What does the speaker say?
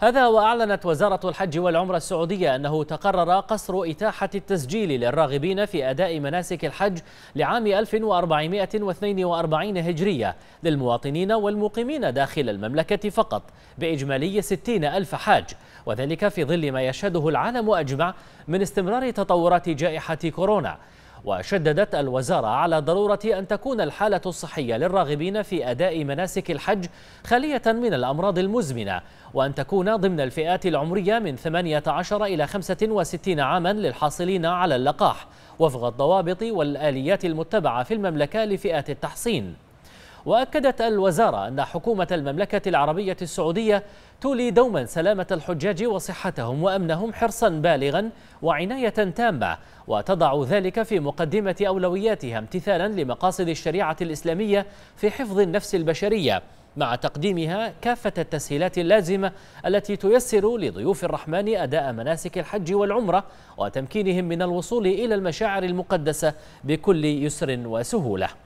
هذا وأعلنت وزارة الحج والعمرة السعودية أنه تقرر قصر إتاحة التسجيل للراغبين في أداء مناسك الحج لعام 1442 هجرية للمواطنين والمقيمين داخل المملكة فقط بإجمالي 60 ألف حاج وذلك في ظل ما يشهده العالم أجمع من استمرار تطورات جائحة كورونا وشددت الوزارة على ضرورة أن تكون الحالة الصحية للراغبين في أداء مناسك الحج خالية من الأمراض المزمنة وأن تكون ضمن الفئات العمرية من 18 إلى 65 عاما للحاصلين على اللقاح وفق الضوابط والآليات المتبعة في المملكة لفئات التحصين وأكدت الوزارة أن حكومة المملكة العربية السعودية تولي دوما سلامة الحجاج وصحتهم وأمنهم حرصا بالغا وعناية تامة وتضع ذلك في مقدمة أولوياتها امتثالا لمقاصد الشريعة الإسلامية في حفظ النفس البشرية مع تقديمها كافة التسهيلات اللازمة التي تيسر لضيوف الرحمن أداء مناسك الحج والعمرة وتمكينهم من الوصول إلى المشاعر المقدسة بكل يسر وسهولة